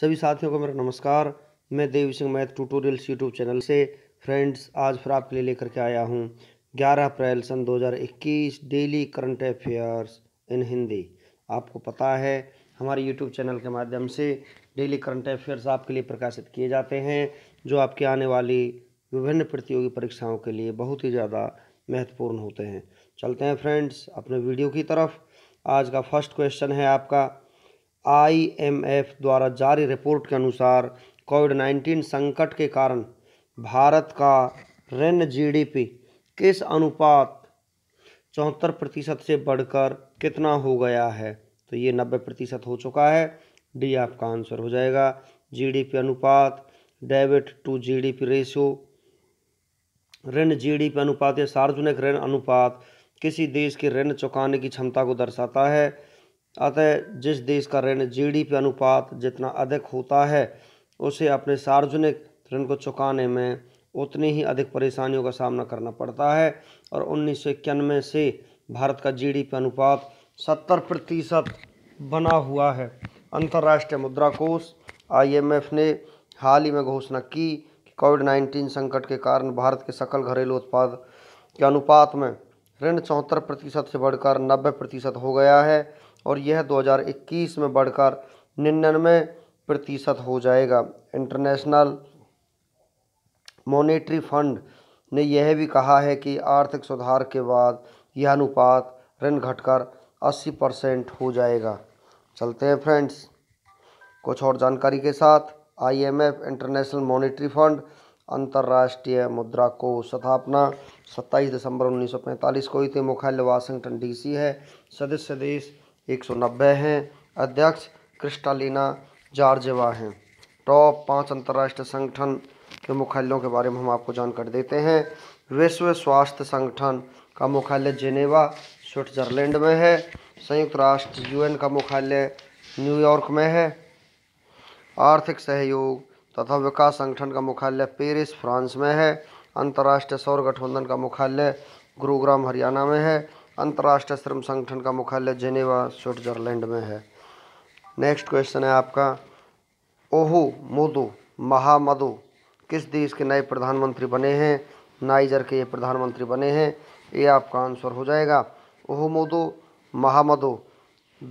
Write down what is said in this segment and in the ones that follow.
सभी साथियों को मेरा नमस्कार मैं Dev Singh math tutorials YouTube channel से फ्रेंड्स आज फिर आपके लिए लेकर के आया हूँ 11 अप्रैल सन 2021 daily current affairs in Hindi आपको पता है हमारे यूट्यूब चैनल के माध्यम से डेली करंट अफेयर्स आपके लिए प्रकाशित किए जाते हैं जो आपके आने वाली विभिन्न प्रतियोगी परीक्षाओं के लिए बहुत ही ज़्यादा महत्वपूर्ण होते हैं चलते हैं फ्रेंड्स अपने वीडियो की तरफ आज का फर्स्ट क्वेश्चन है आपका आईएमएफ द्वारा जारी रिपोर्ट के अनुसार कोविड नाइन्टीन संकट के कारण भारत का ऋण जीडीपी किस अनुपात चौहत्तर प्रतिशत से बढ़कर कितना हो गया है तो ये नब्बे प्रतिशत हो चुका है डी आपका आंसर हो जाएगा जीडीपी अनुपात डेबिट टू जीडीपी रेशियो ऋण जीडीपी अनुपात या सार्वजनिक ऋण अनुपात किसी देश के ऋण चुकाने की क्षमता को दर्शाता है अतः जिस देश का ऋण जीडीपी अनुपात जितना अधिक होता है उसे अपने सार्वजनिक ऋण को चुकाने में उतनी ही अधिक परेशानियों का सामना करना पड़ता है और उन्नीस से भारत का जीडीपी अनुपात सत्तर प्रतिशत बना हुआ है अंतर्राष्ट्रीय मुद्रा कोष आईएमएफ ने हाल ही में घोषणा की कि कोविड नाइन्टीन संकट के कारण भारत के सकल घरेलू उत्पाद के अनुपात में ऋण चौहत्तर प्रतिशत से बढ़कर नब्बे प्रतिशत हो गया है और यह 2021 में बढ़कर निन्यानवे प्रतिशत हो जाएगा इंटरनेशनल मॉनेटरी फंड ने यह भी कहा है कि आर्थिक सुधार के बाद यह अनुपात ऋण घटकर 80 परसेंट हो जाएगा चलते हैं फ्रेंड्स कुछ और जानकारी के साथ आईएमएफ इंटरनेशनल मॉनेटरी फंड अंतर्राष्ट्रीय मुद्रा कोष स्थापना 27 दिसंबर 1945 को हुई थी मुख्यालय वाशिंगटन डीसी है सदस्य देश एक सौ नब्बे हैं अध्यक्ष क्रिस्टालिना जार्जवा हैं टॉप पाँच अंतर्राष्ट्रीय संगठन के मुख्यालयों के बारे में हम आपको जानकारी देते हैं विश्व स्वास्थ्य संगठन का मुख्यालय जेनेवा स्विट्जरलैंड में है संयुक्त राष्ट्र यूएन का मुख्यालय न्यूयॉर्क में है आर्थिक सहयोग तथा विकास संगठन का मुख्यालय पेरिस फ्रांस में है अंतर्राष्ट्रीय सौर गठबंधन का मुख्यालय गुरुग्राम हरियाणा में है अंतर्राष्ट्रीय श्रम संगठन का मुख्यालय जेनेवा स्विट्जरलैंड में है नेक्स्ट क्वेश्चन है आपका ओहू मोदू महामदो किस देश के नए प्रधानमंत्री बने हैं नाइजर के ये प्रधानमंत्री बने हैं ये आपका आंसर हो जाएगा ओहू मोदो महामदो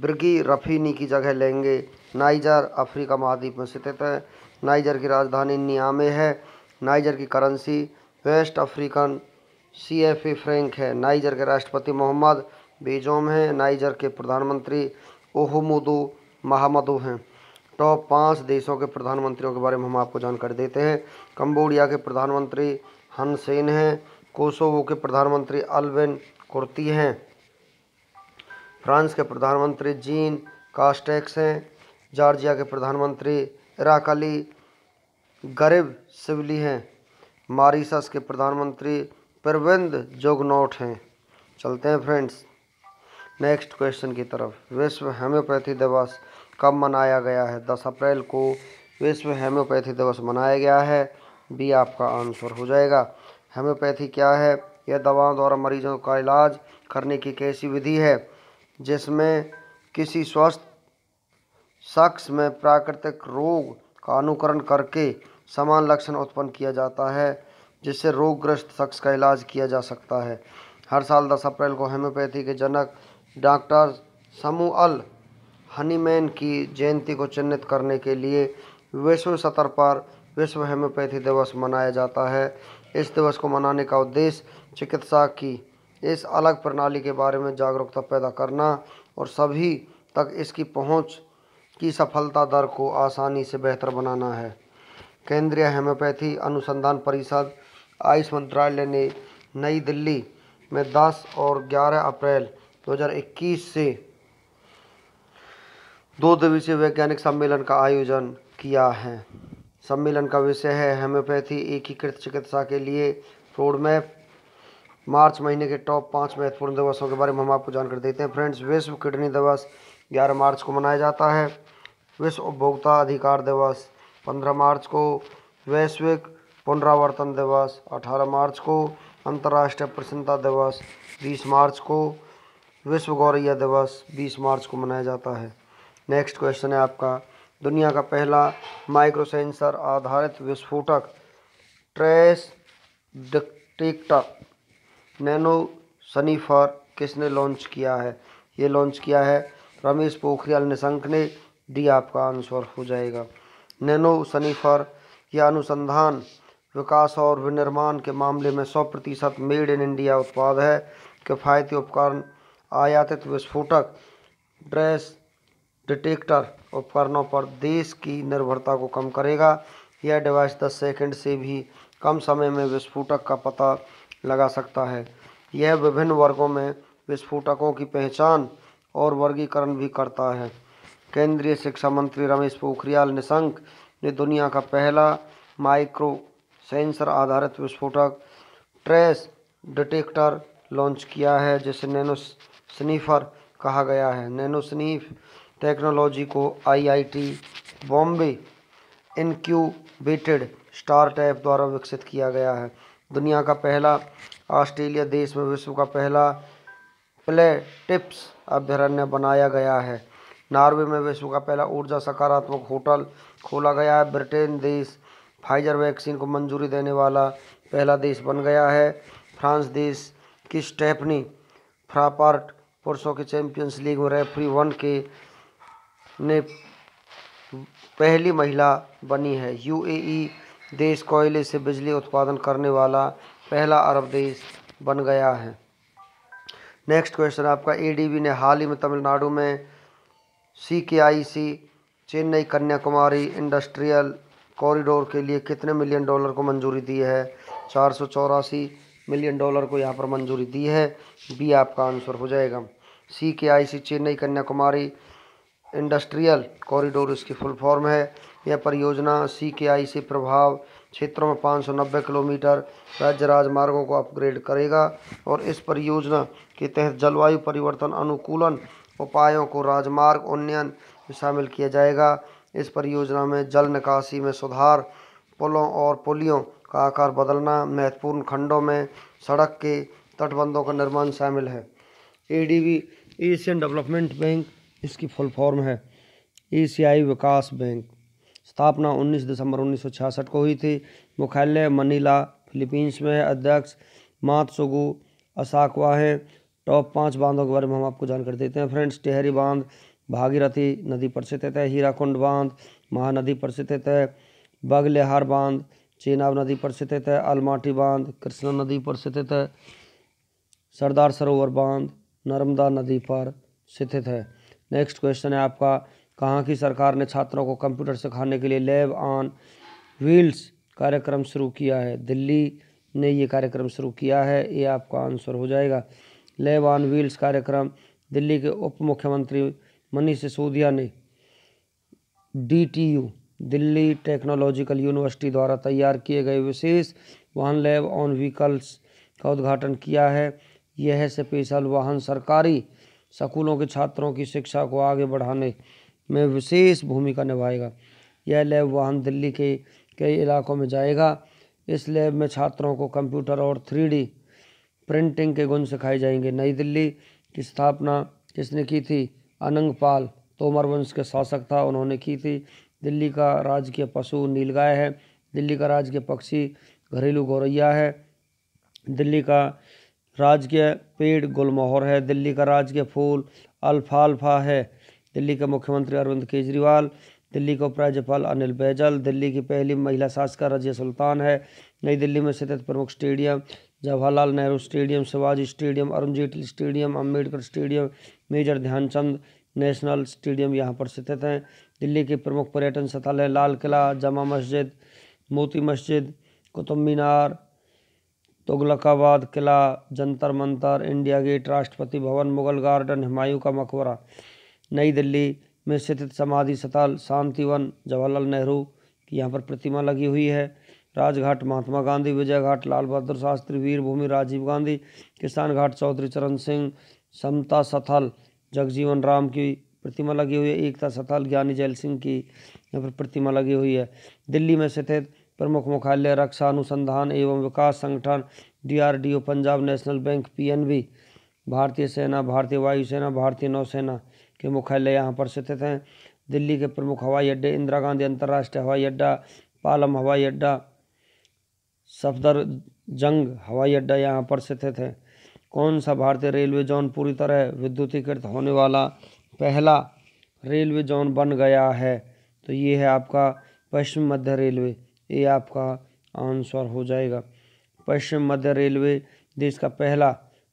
ब्रगी रफीनी की जगह लेंगे नाइजर अफ्रीका महाद्वीप में स्थित है नाइजर की राजधानी नियामे है नाइजर की currency West African C F franc है नाइजर के राष्ट्रपति मोहम्मद बीजोम हैं नाइजर के प्रधानमंत्री ओहमुदो महामदो हैं टॉप पाँच देशों के प्रधानमंत्रियों के बारे में हम आपको जानकारी देते हैं कंबोडिया के प्रधानमंत्री हन सेन हैं कोसोवो के प्रधानमंत्री अल्बेन कुर्ती हैं फ्रांस के प्रधानमंत्री जीन कास्टेक्स हैं जॉर्जिया के प्रधानमंत्री इराकली गरीब सिवली हैं मारिसस के प्रधानमंत्री प्रबंध जोगनोट हैं चलते हैं फ्रेंड्स नेक्स्ट क्वेश्चन की तरफ विश्व होम्योपैथी दिवस कब मनाया गया है दस अप्रैल को विश्व होम्योपैथी दिवस मनाया गया है बी आपका आंसर हो जाएगा होम्योपैथी क्या है यह दवाओं द्वारा मरीजों का इलाज करने की कैसी विधि है जिसमें किसी स्वस्थ शख्स में प्राकृतिक रोग का अनुकरण करके समान लक्षण उत्पन्न किया जाता है जिससे रोगग्रस्त शख्स का इलाज किया जा सकता है हर साल दस अप्रैल को होम्योपैथी के जनक डॉक्टर समूअल हनीमैन की जयंती को चिन्हित करने के लिए विश्व स्तर पर विश्व होम्योपैथी दिवस मनाया जाता है इस दिवस को मनाने का उद्देश्य चिकित्सा की इस अलग प्रणाली के बारे में जागरूकता पैदा करना और सभी तक इसकी पहुंच की सफलता दर को आसानी से बेहतर बनाना है केंद्रीय होम्योपैथी अनुसंधान परिषद आयुष मंत्रालय ने नई दिल्ली में 10 और 11 अप्रैल 2021 से दो दिवसीय वैज्ञानिक सम्मेलन का आयोजन किया है सम्मेलन का विषय है होम्योपैथी एकीकृत चिकित्सा के लिए रोडमैप मार्च महीने के टॉप पाँच महत्वपूर्ण दिवसों के बारे में हम आपको जानकारी देते हैं फ्रेंड्स विश्व किडनी दिवस 11 मार्च को मनाया जाता है विश्व उपभोक्ता अधिकार दिवस 15 मार्च को वैश्विक पुनरावर्तन दिवस 18 मार्च को अंतर्राष्ट्रीय प्रसन्नता दिवस 20 मार्च को विश्व गौरैया दिवस 20 मार्च को मनाया जाता है नेक्स्ट क्वेश्चन है आपका दुनिया का पहला माइक्रोसेंसर आधारित विस्फोटक ट्रेस डिटेक्टर नैनो सनीफर किसने लॉन्च किया है ये लॉन्च किया है रमेश पोखरियाल निशंक ने डी आपका आंसर हो जाएगा नैनो सनीफर यह अनुसंधान विकास और विनिर्माण के मामले में सौ प्रतिशत मेड इन इंडिया उत्पाद है किफ़ायती उपकरण आयातित विस्फोटक ड्रेस डिटेक्टर उपकरणों पर देश की निर्भरता को कम करेगा यह डिवाइस 10 सेकंड से भी कम समय में विस्फोटक का पता लगा सकता है यह विभिन्न वर्गों में विस्फोटकों की पहचान और वर्गीकरण भी करता है केंद्रीय शिक्षा मंत्री रमेश पोखरियाल निशंक ने दुनिया का पहला माइक्रो सेंसर आधारित विस्फोटक ट्रेस डिटेक्टर लॉन्च किया है जिसे नैनो स्नीफर कहा गया है नैनो स्नीफ टेक्नोलॉजी को आईआईटी बॉम्बे इनक्यूबेटेड स्टार्टअप द्वारा विकसित किया गया है दुनिया का पहला ऑस्ट्रेलिया देश में विश्व का पहला प्ले टिप्स अभ्यारण्य बनाया गया है नॉर्वे में विश्व का पहला ऊर्जा सकारात्मक होटल खोला गया है ब्रिटेन देश फाइजर वैक्सीन को मंजूरी देने वाला पहला देश बन गया है फ्रांस देश की स्टेफनी फ्रापार्ट पुरुषों के चैंपियंस लीग में रेफरी वन के ने पहली महिला बनी है यूएई देश कोयले से बिजली उत्पादन करने वाला पहला अरब देश बन गया है नेक्स्ट क्वेश्चन आपका एडीबी ने हाल ही में तमिलनाडु में C K I C Chennai Kanyakumari industrial corridor के लिए कितने मिलियन डॉलर को मंजूरी दी है चार सौ चौरासी मिलियन डॉलर को यहाँ पर मंजूरी दी है बी आपका आंसर हो जाएगा C K I C Chennai Kanyakumari industrial corridor इसकी फुल फॉर्म है यह परियोजना सी के आई सी प्रभाव क्षेत्रों में पाँच सौ नब्बे किलोमीटर राज्य राजमार्गों को अपग्रेड करेगा और इस परियोजना के तहत जलवायु परिवर्तन अनुकूलन उपायों को राजमार्ग उन्नयन में शामिल किया जाएगा इस परियोजना में जल निकासी में सुधार पुलों और पुलियों का आकार बदलना महत्वपूर्ण खंडों में सड़क के तटबंधों का निर्माण शामिल है A D B Asian Development Bank इसकी फुल फॉर्म है एशियाई विकास बैंक स्थापना 19 दिसंबर 1966 को हुई थी मुख्यालय मनीला फिलीपींस में है अध्यक्ष मातसुगु असाकवा है टॉप पाँच बांधों के बारे में हम आपको जानकारी देते हैं फ्रेंड्स टेहरी बांध भागीरथी नदी पर स्थित है हीराकुंड बांध महानदी पर स्थित है बगलेहार बांध चेनाब नदी पर स्थित है अलमाटी बांध कृष्णा नदी पर स्थित है सरदार सरोवर बांध नर्मदा नदी पर स्थित है नेक्स्ट क्वेश्चन है आपका कहाँ की सरकार ने छात्रों को कंप्यूटर सिखाने के लिए लैब ऑन व्हील्स कार्यक्रम शुरू किया है दिल्ली ने ये कार्यक्रम शुरू किया है ये आपका आंसर हो जाएगा लेब ऑन व्हील्स कार्यक्रम दिल्ली के उप मुख्यमंत्री मनीष सिसोदिया ने डी दिल्ली टेक्नोलॉजिकल यूनिवर्सिटी द्वारा तैयार किए गए विशेष वाहन लैब ऑन व्हीकल्स का उद्घाटन किया है यह स्पेशल वाहन सरकारी स्कूलों के छात्रों की शिक्षा को आगे बढ़ाने में विशेष भूमिका निभाएगा यह लैब वाहन दिल्ली के कई इलाकों में जाएगा इस लैब में छात्रों को कंप्यूटर और थ्री प्रिंटिंग के गुण सिखाए जाएंगे नई दिल्ली की स्थापना किसने की थी अनंगपाल तोमर वंश के शासक था उन्होंने की थी दिल्ली का राजकीय पशु नीलगाय है दिल्ली का राजकीय पक्षी घरेलू गौरैया है दिल्ली का राजकीय पेड़ गुलमोहर है दिल्ली का राजकीय फूल अल्फाल्फा है दिल्ली के मुख्यमंत्री अरविंद केजरीवाल दिल्ली के उपराज्यपाल अनिल बैजल दिल्ली की पहली महिला शासक रजिया सुल्तान है नई दिल्ली में स्थित प्रमुख stadium Jawaharlal Nehru stadium Shivaji stadium Arun Jaitley stadium Ambedkar stadium major Dhyanchand national stadium यहाँ पर स्थित हैं दिल्ली के प्रमुख पर्यटन स्थल हैं लाल किला जामा मस्जिद मोती मस्जिद कुतुब मीनार तुगलकाबाद किला Jantar Mantar India Gate Rashtrapati Bhavan Mughal garden Humayun का मकबरा नई दिल्ली में स्थित समाधि स्थल शांतिवन जवाहरलाल नेहरू की यहाँ पर प्रतिमा लगी हुई है राजघाट महात्मा गांधी विजय घाट लाल बहादुर शास्त्री वीरभूमि राजीव गांधी किसान घाट चौधरी चरण सिंह समता सथल जगजीवन राम की प्रतिमा लगी हुई है एकता सथल ज्ञानी जैल सिंह की यहाँ पर प्रतिमा लगी हुई है दिल्ली में स्थित प्रमुख मुख्यालय रक्षा अनुसंधान एवं विकास संगठन DRDO Punjab National Bank PNB भारतीय सेना भारतीय वायुसेना भारतीय नौसेना के मुख्यालय यहाँ पर स्थित हैं दिल्ली के प्रमुख हवाई अड्डे इंदिरा गांधी अंतर्राष्ट्रीय हवाई अड्डा पालम हवाई अड्डा सफदर जंग हवाई अड्डा यहाँ पर स्थित है कौन सा भारतीय रेलवे जोन पूरी तरह विद्युतीकृत होने वाला पहला रेलवे जोन बन गया है तो ये है आपका पश्चिम मध्य रेलवे ये आपका आंसर हो जाएगा पश्चिम मध्य रेलवे देश का पहला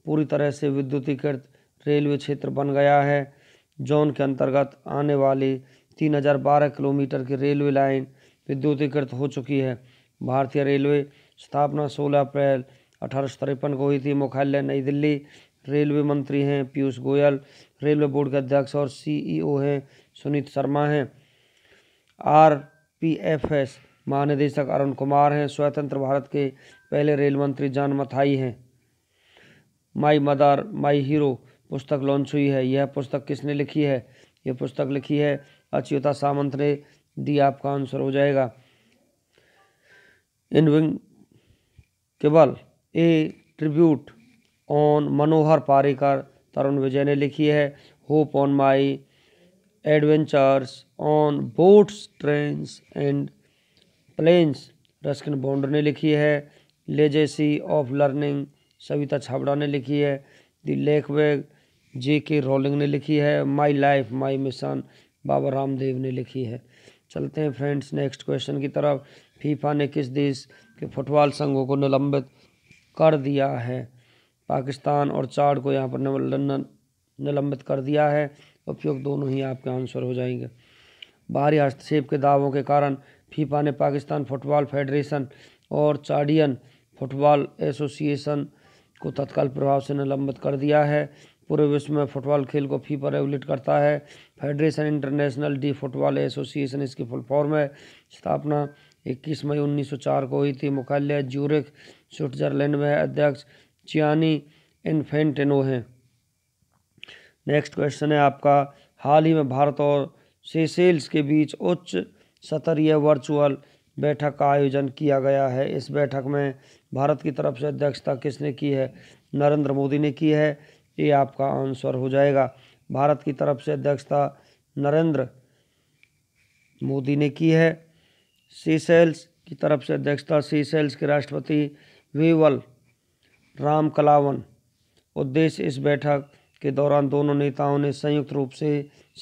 पूरी तरह से विद्युतीकृत रेलवे क्षेत्र बन गया है जोन के अंतर्गत आने वाली 3012 किलोमीटर की रेलवे लाइन विद्युतीकृत हो चुकी है भारतीय रेलवे स्थापना 16 अप्रैल अठारह को हुई थी मुख्यालय नई दिल्ली रेलवे मंत्री हैं पीयूष गोयल रेलवे बोर्ड के अध्यक्ष और सीईओ हैं सुनीत शर्मा हैं आर पी एफ एस महानिदेशक अरुण कुमार हैं स्वतंत्र भारत के पहले रेल मंत्री जान मथाई हैं माई मदार माई हीरो पुस्तक लॉन्च हुई है यह पुस्तक किसने लिखी है यह पुस्तक लिखी है अच्युता सामंत ने दी आपका आंसर हो जाएगा इनविंग केवल a tribute on Manohar Parrikar Tarun Vijay ने लिखी है hope on my adventures on boats trains and planes Ruskin Bond ने लिखी है legacy of learning Savita Chhabra ने लिखी है दी लेकवेग जे के रोलिंग ने लिखी है my life my mission Baba Ramdev ने लिखी है चलते हैं फ्रेंड्स नेक्स्ट क्वेश्चन की तरफ फीफा ने किस देश के फुटबॉल संघों को निलंबित कर दिया है पाकिस्तान और चाड को यहाँ पर निलंबित कर दिया है उपयोग दोनों ही आपके आंसर हो जाएंगे बाहरी हस्तक्षेप के दावों के कारण फीफा ने पाकिस्तान फुटबॉल फेडरेशन और चाडियन फुटबॉल एसोसिएशन को तत्काल प्रभाव से निलंबित कर दिया है पूरे विश्व में फुटबॉल खेल को फीफा रेगुलेट करता है Federation Internationale de Football Association इसकी फुल फॉर्म है स्थापना 21 मई 1904 को हुई थी मुख्यालय जूरिक स्विट्जरलैंड में अध्यक्ष चियानी इन्फेंटेनो हैं नेक्स्ट क्वेश्चन है आपका हाल ही में भारत और सेसेल्स के बीच उच्च स्तरीय वर्चुअल बैठक का आयोजन किया गया है इस बैठक में भारत की तरफ से अध्यक्षता किसने की है नरेंद्र मोदी ने की है ये आपका आंसर हो जाएगा भारत की तरफ से अध्यक्षता नरेंद्र मोदी ने की है सीसेल्स की तरफ से अध्यक्षता सीसेल्स के राष्ट्रपति वीवल राम कलावन उद्देश्य इस बैठक के दौरान दोनों नेताओं ने संयुक्त रूप से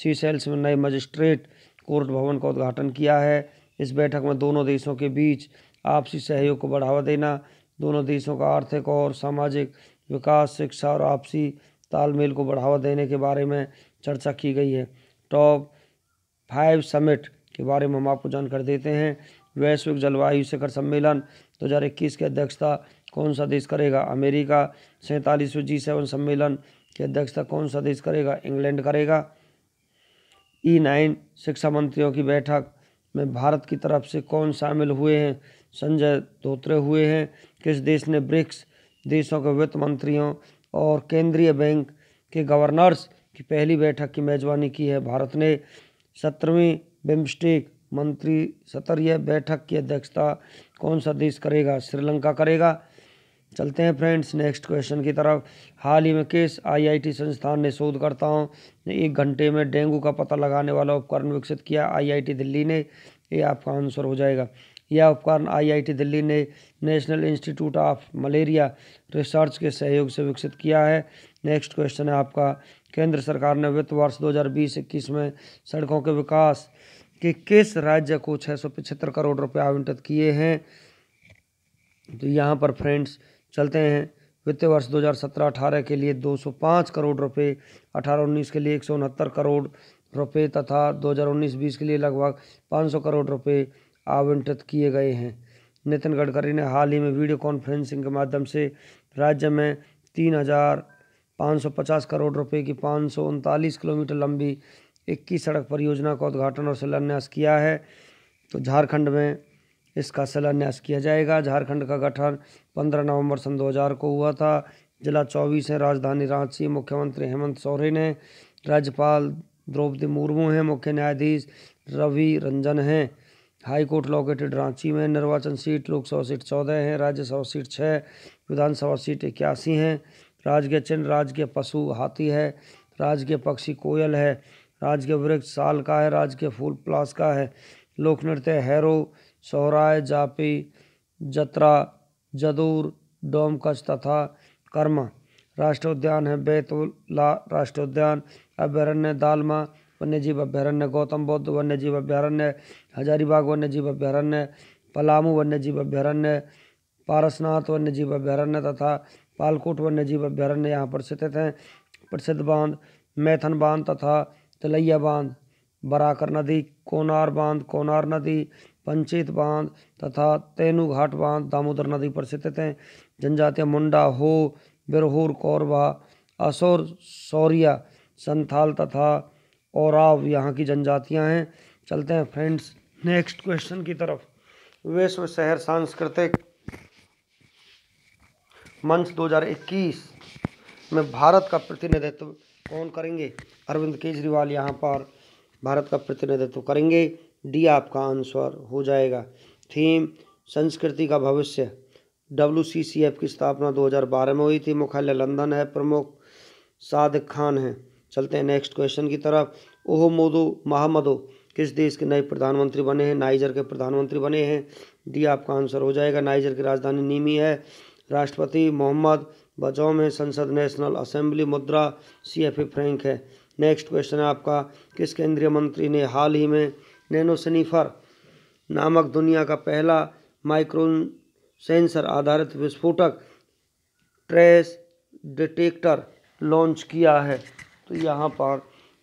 सीसेल्स में नए मजिस्ट्रेट कोर्ट भवन का उद्घाटन किया है इस बैठक में दोनों देशों के बीच आपसी सहयोग को बढ़ावा देना दोनों देशों का आर्थिक और सामाजिक विकास शिक्षा और आपसी तालमेल को बढ़ावा देने के बारे में चर्चा की गई है टॉप फाइव समिट के बारे में हम आपको जानकारी देते हैं वैश्विक जलवायु शिखर सम्मेलन 2021 की अध्यक्षता कौन सा देश करेगा अमेरिका सैंतालीसवें जी सेवन सम्मेलन की अध्यक्षता कौन सा देश करेगा इंग्लैंड करेगा ई नाइन शिक्षा मंत्रियों की बैठक में भारत की तरफ से कौन शामिल हुए हैं संजय धोत्रे हुए हैं किस देश ने ब्रिक्स देशों के वित्त मंत्रियों और केंद्रीय बैंक के गवर्नर्स की पहली बैठक की मेज़बानी की है भारत ने सत्रहवीं बिम्स्टेक मंत्री स्तरीय बैठक की अध्यक्षता कौन सा देश करेगा श्रीलंका करेगा चलते हैं फ्रेंड्स नेक्स्ट क्वेश्चन की तरफ हाल ही में किस आईआईटी संस्थान ने शोधकर्ताओं ने एक घंटे में डेंगू का पता लगाने वाला उपकरण विकसित किया आईआईटी दिल्ली ने ये आपका आंसर हो जाएगा यह उपकरण आईआईटी दिल्ली ने National Institute of Malaria Research के सहयोग से विकसित किया है नेक्स्ट क्वेश्चन है आपका केंद्र सरकार ने वित्त वर्ष 2020-21 में सड़कों के विकास के किस राज्य को छः करोड़ रुपये आवंटित किए हैं तो यहाँ पर फ्रेंड्स चलते हैं वित्तीय वर्ष 2017-18 के लिए 205 करोड़ रुपए 18-19 के लिए एक करोड़ रुपए तथा 2019-20 के लिए लगभग 500 करोड़ रुपए आवंटित किए गए हैं नितिन गडकरी ने हाल ही में वीडियो कॉन्फ्रेंसिंग के माध्यम से राज्य में तीन हजार पाँच सौ पचास करोड़ रुपए की पाँच सौ उनतालीस किलोमीटर लंबी इक्कीस सड़क परियोजना का उद्घाटन और शिलान्यास किया है तो झारखंड में इसका शिलान्यास किया जाएगा झारखंड का गठन पंद्रह नवंबर सन हज़ार को हुआ था जिला चौबीस है राजधानी रांची मुख्यमंत्री हेमंत सोरेन हैं राज्यपाल द्रौपदी मुर्मू हैं मुख्य न्यायाधीश रवि रंजन हैं हाई कोर्ट लोकेटेड रांची में निर्वाचन सीट लोकसभा सीट चौदह हैं राज्यसभा सीट छः विधानसभा सीट इक्यासी हैं राजकीय चिन्ह राजकीय पशु हाथी है राजकीय पक्षी कोयल है राजकीय वृक्ष साल का है राजकीय फूल प्लास का है लोक नृत्य हैरो सोहराय जापी जत्रा जदूर डोमकच तथा कर्मा उद्यान है राष्ट्र उद्यान अभ्यारण्य दालमा वन्यजीव अभ्यारण्य गौतम बौद्ध वन्यजीव अभ्यारण्य हजारीबाग वन्यजीव अभ्यारण्य पलामू वन्यजीव अभ्यारण्य पारसनाथ वन्यजीव अभ्यारण्य तथा पालकोट वन्यजीव अभ्यारण्य यहाँ पर स्थित हैं प्रसिद्ध बांध मैथन बांध तथा तिलैया बांध बराकर नदी कोनार बांध कोनार नदी पंचेत बांध तथा तेनूघाट घाट बांध दामोदर नदी पर स्थित हैं जनजातीय मुंडा हो बिरहोर कौरवा असौर सौरिया संथाल तथा और आप यहाँ की जनजातियाँ हैं चलते हैं फ्रेंड्स नेक्स्ट क्वेश्चन की तरफ विश्व शहर सांस्कृतिक मंच 2021 में भारत का प्रतिनिधित्व कौन करेंगे अरविंद केजरीवाल यहाँ पर भारत का प्रतिनिधित्व करेंगे डी आपका आंसर हो जाएगा थीम संस्कृति का भविष्य डब्ल्यू सी सी एफ की स्थापना 2012 में हुई थी मुख्यालय लंदन है प्रमुख सादिक खान हैं चलते हैं नेक्स्ट क्वेश्चन की तरफ ओह मोदो महामदो किस देश के नए प्रधानमंत्री बने हैं नाइजर के प्रधानमंत्री बने हैं डी आपका आंसर हो जाएगा नाइजर की राजधानी नीमी है राष्ट्रपति मोहम्मद बजौम है संसद नेशनल असेंबली मुद्रा सी एफ ए फ्रैंक है नेक्स्ट क्वेश्चन है आपका किस केंद्रीय मंत्री ने हाल ही में नैनोसनीफर नामक दुनिया का पहला माइक्रोन सेंसर आधारित विस्फोटक ट्रेस डिटेक्टर लॉन्च किया है तो यहाँ पर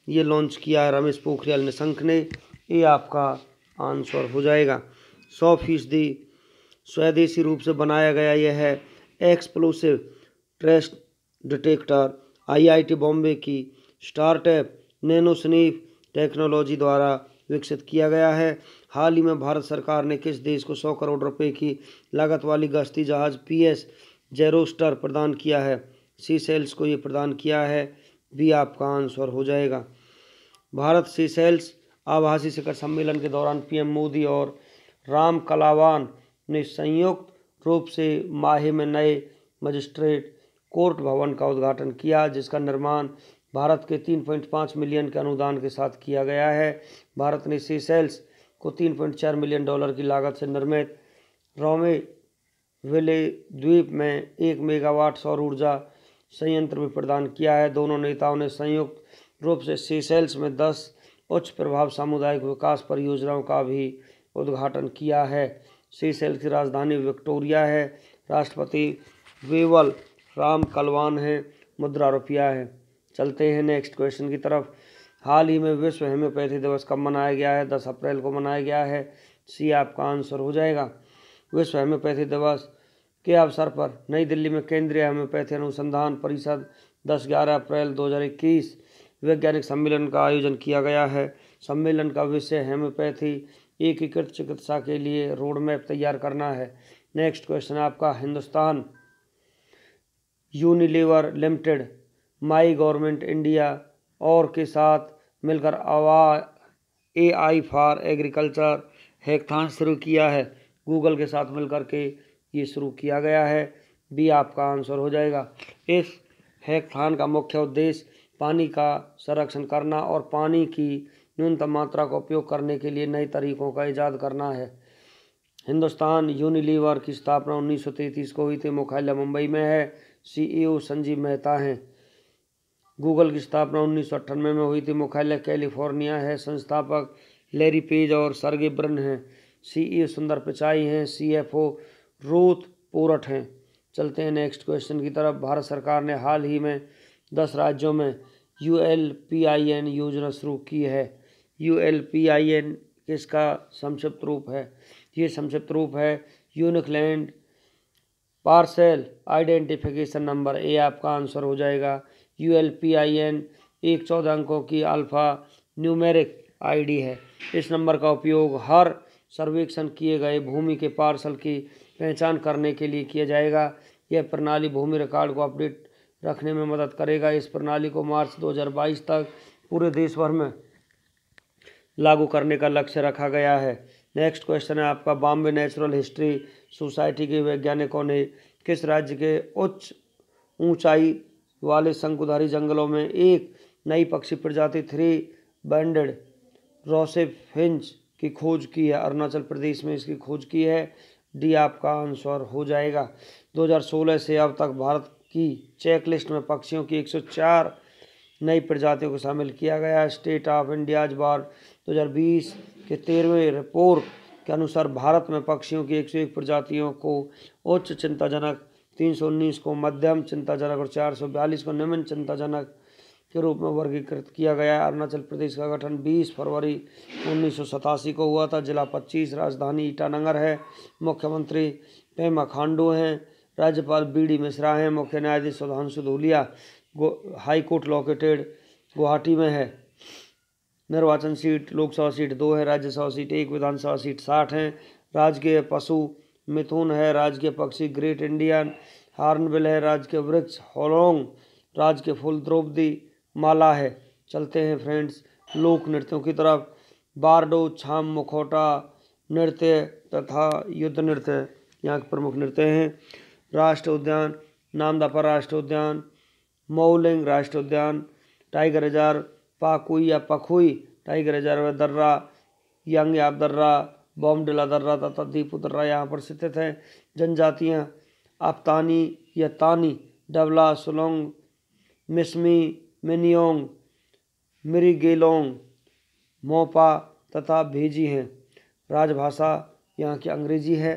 ये लॉन्च किया है रमेश पोखरियाल निशंक ने ये आपका आंसर हो जाएगा सौ फीसदी स्वदेशी रूप से बनाया गया यह है explosive trace detector IIT Bombay की स्टार्टअप नैनोसनीफ टेक्नोलॉजी द्वारा विकसित किया गया है हाल ही में भारत सरकार ने किस देश को सौ करोड़ रुपए की लागत वाली गश्ती जहाज़ पी एस जेरोस्टर प्रदान किया है सी सेल्स को ये प्रदान किया है भी आपका आंसर हो जाएगा भारत सेल्स आभासी शिखर सम्मेलन के दौरान पीएम मोदी और राम कलावान ने संयुक्त रूप से माहे में नए मजिस्ट्रेट कोर्ट भवन का उद्घाटन किया जिसका निर्माण भारत के 3.5 मिलियन के अनुदान के साथ किया गया है भारत ने सी सेल्स को 3.4 मिलियन डॉलर की लागत से निर्मित रोमे विले द्वीप में एक मेगावाट सौर ऊर्जा संयंत्र भी प्रदान किया है दोनों नेताओं ने संयुक्त रूप से सीसेल्स में दस उच्च प्रभाव सामुदायिक विकास परियोजनाओं का भी उद्घाटन किया है सीसेल्स की राजधानी विक्टोरिया है राष्ट्रपति वेवल राम कलवान है मुद्रा रुपया है चलते हैं नेक्स्ट क्वेश्चन की तरफ हाल ही में विश्व हेम्योपैथी दिवस कब मनाया गया है दस अप्रैल को मनाया गया है सी आपका आंसर हो जाएगा विश्व हेम्योपैथी दिवस के अवसर पर नई दिल्ली में केंद्रीय होम्योपैथी अनुसंधान परिषद 10 ग्यारह अप्रैल 2021 वैज्ञानिक सम्मेलन का आयोजन किया गया है सम्मेलन का विषय होम्योपैथी एकीकृत चिकित्सा के लिए रोड मैप तैयार करना है नेक्स्ट क्वेश्चन आपका Hindustan Unilever Limited my government India और के साथ मिलकर आवा ए आई फॉर एग्रीकल्चर हैकथान शुरू किया है गूगल के साथ मिलकर के ये शुरू किया गया है भी आपका आंसर हो जाएगा इस हैकथान का मुख्य उद्देश्य पानी का संरक्षण करना और पानी की न्यूनतम मात्रा का उपयोग करने के लिए नए तरीकों का इजाद करना है हिंदुस्तान यूनिलीवर की स्थापना उन्नीस को हुई थी मुख्यालय मुंबई में है सीईओ संजीव मेहता हैं गूगल की स्थापना उन्नीस में, में हुई थी मुख्यालय कैलिफोर्निया है संस्थापक लेरी पेज और सरगे ब्रन हैं सीईओ सुंदर पिचाई हैं सीएफओ रूथ पोरट हैं चलते हैं नेक्स्ट क्वेश्चन की तरफ भारत सरकार ने हाल ही में दस राज्यों में U L P I N योजना शुरू की है U L P I N किसका संक्षिप्त रूप है ये संक्षिप्त रूप है unique land parcel identification number A आपका आंसर हो जाएगा U L P I N एक चौदह अंकों की अल्फ़ा न्यूमेरिक आईडी है इस नंबर का उपयोग हर सर्वेक्षण किए गए भूमि के पार्सल की पहचान करने के लिए किया जाएगा यह प्रणाली भूमि रिकॉर्ड को अपडेट रखने में मदद करेगा इस प्रणाली को मार्च 2022 तक पूरे देश भर में लागू करने का लक्ष्य रखा गया है नेक्स्ट क्वेश्चन है आपका बॉम्बे नेचुरल हिस्ट्री सोसाइटी के वैज्ञानिकों ने किस राज्य के उच्च ऊंचाई वाले शंकुधारी जंगलों में एक नई पक्षी प्रजाति थ्री बैंडेड रोसेफ हिंच की खोज की है अरुणाचल प्रदेश में इसकी खोज की है डी आपका आंसर हो जाएगा 2016 से अब तक भारत की चेकलिस्ट में पक्षियों की 104 नई प्रजातियों को शामिल किया गया स्टेट ऑफ इंडिया बार 2020 के तेरहवें रिपोर्ट के अनुसार भारत में पक्षियों की 101 प्रजातियों को उच्च चिंताजनक 319 को मध्यम चिंताजनक और 442 को निम्न चिंताजनक के रूप में वर्गीकृत किया गया है अरुणाचल प्रदेश का गठन 20 फरवरी उन्नीस को हुआ था जिला 25 राजधानी ईटानगर है मुख्यमंत्री पेमा खांडू हैं राज्यपाल बी डी मिश्रा हैं मुख्य न्यायाधीश Sudhanshu Dhulia high court located Guwahati में है निर्वाचन सीट लोकसभा सीट दो है राज्यसभा सीट एक विधानसभा सीट साठ है राजकीय पशु मिथुन है राजकीय पक्षी ग्रेट इंडियन हार्नबिल है राजकीय वृक्ष होलोंग राजकीय फूल द्रौपदी माला है चलते हैं फ्रेंड्स लोक नृत्यों की तरफ बारडो छाम मुखोटा नृत्य तथा युद्ध नृत्य यहाँ के प्रमुख नृत्य हैं राष्ट्र उद्यान नामदापा राष्ट्र उद्यान मौलिंग राष्ट्र उद्यान टाइगर हजार पाकुई या पखुई टाइगर व दर्रा यंग याब दर्रा बॉम्बडिला दर्रा तथा दीपू दर्रा यहाँ पर स्थित हैं जनजातियाँ आपतानी या तानी डबला सुलोंग मिसमी मिन्योंग मिरीगेलोंग मोपा तथा भेजी हैं राजभाषा यहाँ की अंग्रेजी है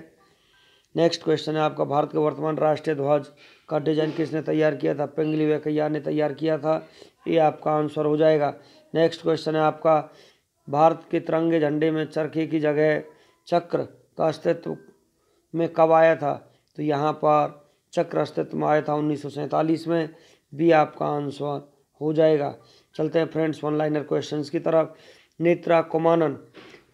नेक्स्ट क्वेश्चन है आपका भारत के वर्तमान राष्ट्रीय ध्वज का डिजाइन किसने तैयार किया था पेंगली वैकैया ने तैयार किया था ये आपका आंसर हो जाएगा नेक्स्ट क्वेश्चन है आपका भारत के तिरंगे झंडे में चरखे की जगह चक्र का अस्तित्व में कब आया था तो यहाँ पर चक्र अस्तित्व में आया था उन्नीस में बी आपका आंसर हो जाएगा चलते हैं फ्रेंड्स वन लाइनर क्वेश्चन की तरफ नेत्रा कोमानन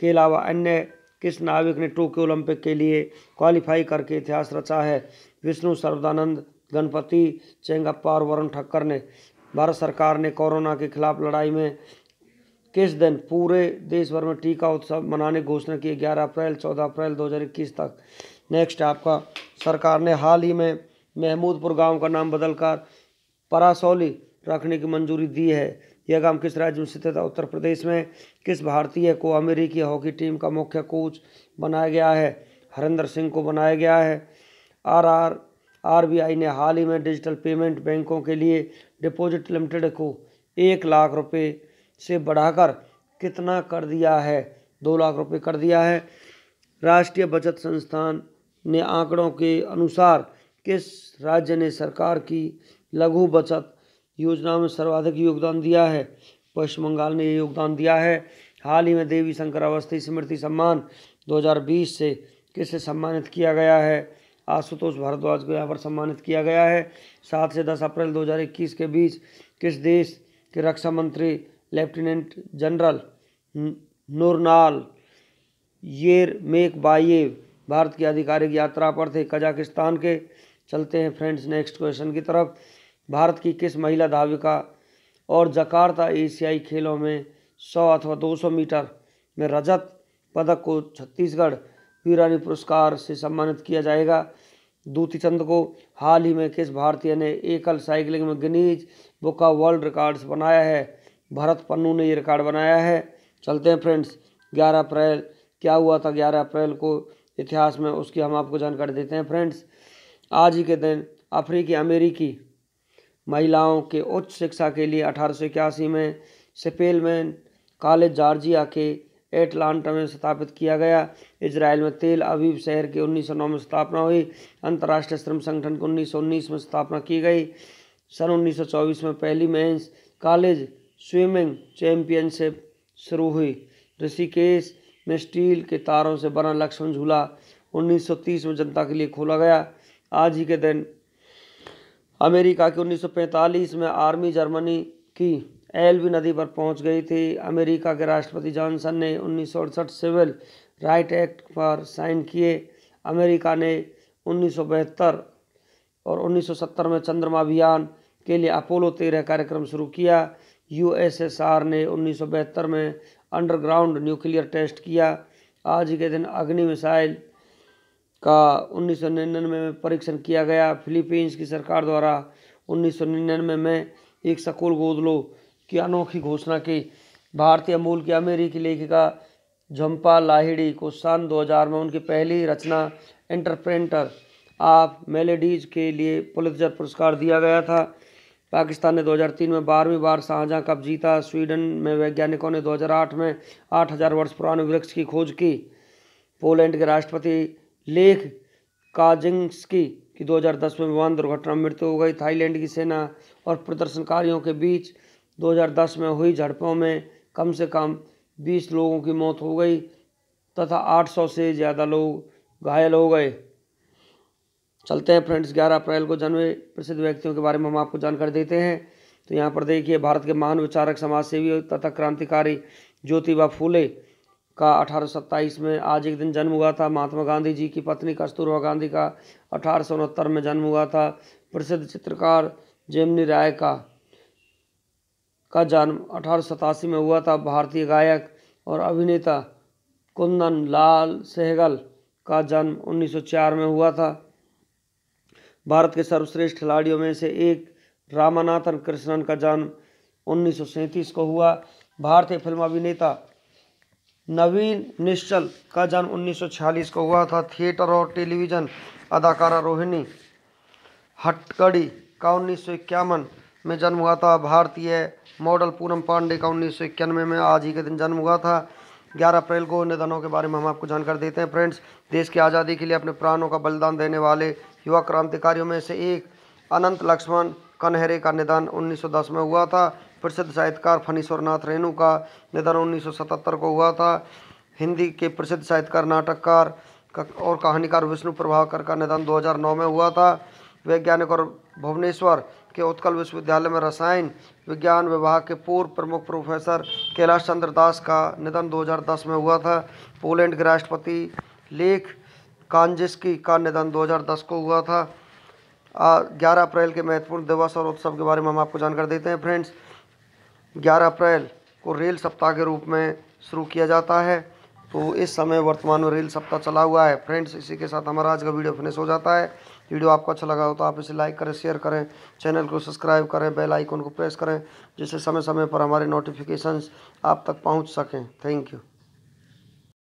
के अलावा अन्य किस नाविक ने टोक्यो ओलंपिक के लिए क्वालिफाई करके इतिहास रचा है विष्णु सर्वदानंद गणपति चेंगप्पा और वरुण ठक्कर ने भारत सरकार ने कोरोना के खिलाफ लड़ाई में किस दिन पूरे देश भर में टीका उत्सव मनाने घोषणा की 11 अप्रैल 14 अप्रैल 2021 तक नेक्स्ट आपका सरकार ने हाल ही में महमूदपुर गांव का नाम बदलकर परासौली रखने की मंजूरी दी है यह काम किस राज्य में स्थित है तो उत्तर प्रदेश में किस भारतीय को अमेरिकी हॉकी टीम का मुख्य कोच बनाया गया है हरिंदर सिंह को बनाया गया है R R R B I ने हाल ही में डिजिटल पेमेंट बैंकों के लिए डिपॉजिट लिमिटेड को एक लाख रुपए से बढ़ाकर कितना कर दिया है दो लाख रुपए कर दिया है राष्ट्रीय बचत संस्थान ने आंकड़ों के अनुसार किस राज्य ने सरकार की लघु बचत योजना में सर्वाधिक योगदान दिया है पश्चिम बंगाल ने ये योगदान दिया है हाल ही में देवी शंकर अवस्थी स्मृति सम्मान 2020 से किसे सम्मानित किया गया है आशुतोष भारद्वाज को यहाँ पर सम्मानित किया गया है सात से दस अप्रैल 2021 के बीच किस देश के रक्षा मंत्री लेफ्टिनेंट जनरल नूरनाल येर मेक बाइव भारत की आधिकारिक यात्रा पर थे कजाकिस्तान के चलते हैं फ्रेंड्स नेक्स्ट क्वेश्चन की तरफ भारत की किस महिला धाविका और जकार्ता एशियाई खेलों में 100 अथवा 200 मीटर में रजत पदक को छत्तीसगढ़ वीरानी पुरस्कार से सम्मानित किया जाएगा दूती चंद को हाल ही में किस भारतीय ने एकल साइकिलिंग में गिनीज बुक का वर्ल्ड रिकॉर्ड्स बनाया है भरत पन्नू ने ये रिकॉर्ड बनाया है चलते हैं फ्रेंड्स 11 अप्रैल क्या हुआ था 11 अप्रैल को इतिहास में उसकी हम आपको जानकारी देते हैं फ्रेंड्स आज ही के दिन अफ्रीकी अमेरिकी महिलाओं के उच्च शिक्षा के लिए अठारह सौ इक्यासी में सपेलमैन कॉलेज जॉर्जिया के एटलांटा में स्थापित किया गया इसराइल में तेल अबीब शहर के उन्नीस सौ नौ में स्थापना हुई अंतर्राष्ट्रीय श्रम संगठन की उन्नीस सौ उन्नीस में स्थापना की गई सन उन्नीस सौ चौबीस में पहली मेंस कॉलेज स्विमिंग चैम्पियनशिप शुरू हुई ऋषिकेश में स्टील के तारों से बना लक्ष्मण झूला 1930 में जनता के लिए खोला गया आज ही के दिन अमेरिका की 1945 में आर्मी जर्मनी की एलवी नदी पर पहुंच गई थी अमेरिका के राष्ट्रपति जॉनसन ने उन्नीस सिविल राइट एक्ट पर साइन किए अमेरिका ने उन्नीस और 1970 में चंद्रमा अभियान के लिए अपोलो तेरह कार्यक्रम शुरू किया यूएसएसआर ने उन्नीस में अंडरग्राउंड न्यूक्लियर टेस्ट किया आज के दिन अग्नि मिसाइल का उन्नीस में परीक्षण किया गया फिलीपींस की सरकार द्वारा उन्नीस में एक गोद गोदलो की अनोखी घोषणा की भारतीय मूल की अमेरिकी लेखिका झम्पा लाहिड़ी को सन 2000 में उनकी पहली रचना इंटरप्रेंटर ऑफ मेलेडीज के लिए पुलितजर पुरस्कार दिया गया था पाकिस्तान ने 2003 में बारहवीं बार शाहजहाँ कप जीता स्वीडन में वैज्ञानिकों ने 2008 में 8000 वर्ष पुराने वृक्ष की खोज की पोलैंड के राष्ट्रपति लेख काजिंग्स की 2010 में विमान दुर्घटना में मृत्यु हो गई थाईलैंड की सेना और प्रदर्शनकारियों के बीच 2010 में हुई झड़पों में कम से कम 20 लोगों की मौत हो गई तथा 800 से ज़्यादा लोग घायल हो गए चलते हैं फ्रेंड्स 11 अप्रैल को जन्मे प्रसिद्ध व्यक्तियों के बारे में हम आपको जानकारी देते हैं तो यहाँ पर देखिए भारत के महान विचारक समाजसेवी तथा क्रांतिकारी ज्योतिबा फूले का अठारह में आज एक दिन जन्म हुआ था महात्मा गांधी जी की पत्नी कस्तूरबा गांधी का अठारह में जन्म हुआ था प्रसिद्ध चित्रकार जेमनी राय का का जन्म अठारह में हुआ था भारतीय गायक और अभिनेता कुंदन लाल सहगल का जन्म 1904 में हुआ था भारत के सर्वश्रेष्ठ खिलाड़ियों में से एक रामानाथन कृष्णन का जन्म उन्नीस को हुआ भारतीय फिल्म अभिनेता नवीन निश्चल का जन्म 1946 को हुआ था थिएटर और टेलीविज़न अदाकारा रोहिणी हटकड़ी का उन्नीस में जन्म हुआ था भारतीय मॉडल पूनम पांडे का उन्नीस में आज ही के दिन जन्म हुआ था 11 अप्रैल को निधनों के बारे में हम आपको जानकारी देते हैं फ्रेंड्स देश की आज़ादी के लिए अपने प्राणों का बलिदान देने वाले युवा क्रांतिकारियों में से एक अनंत लक्ष्मण कन्हरे का निधन 1910 में हुआ था प्रसिद्ध साहित्यकार फणीश्वर नाथ रेणु का निधन 1977 को हुआ था हिंदी के प्रसिद्ध साहित्यकार नाटककार और कहानीकार विष्णु प्रभाकर का निधन 2009 में हुआ था वैज्ञानिक और भुवनेश्वर के उत्कल विश्वविद्यालय में रसायन विज्ञान विभाग के पूर्व प्रमुख प्रोफेसर कैलाश चंद्र दास का निधन 2010 में हुआ था पोलैंड के राष्ट्रपति लेख कांजिस्की का निधन 2010 को हुआ था ग्यारह अप्रैल के महत्वपूर्ण दिवस और उत्सव के बारे में हम आपको जानकारी देते हैं फ्रेंड्स ग्यारह अप्रैल को रेल सप्ताह के रूप में शुरू किया जाता है तो इस समय वर्तमान में रेल सप्ताह चला हुआ है फ्रेंड्स इसी के साथ हमारा आज का वीडियो फिनिश हो जाता है वीडियो आपको अच्छा लगा हो तो आप इसे लाइक करें शेयर करें चैनल को सब्सक्राइब करें बेल आइकन को प्रेस करें जिससे समय समय पर हमारे नोटिफिकेशंस आप तक पहुंच सकें थैंक यू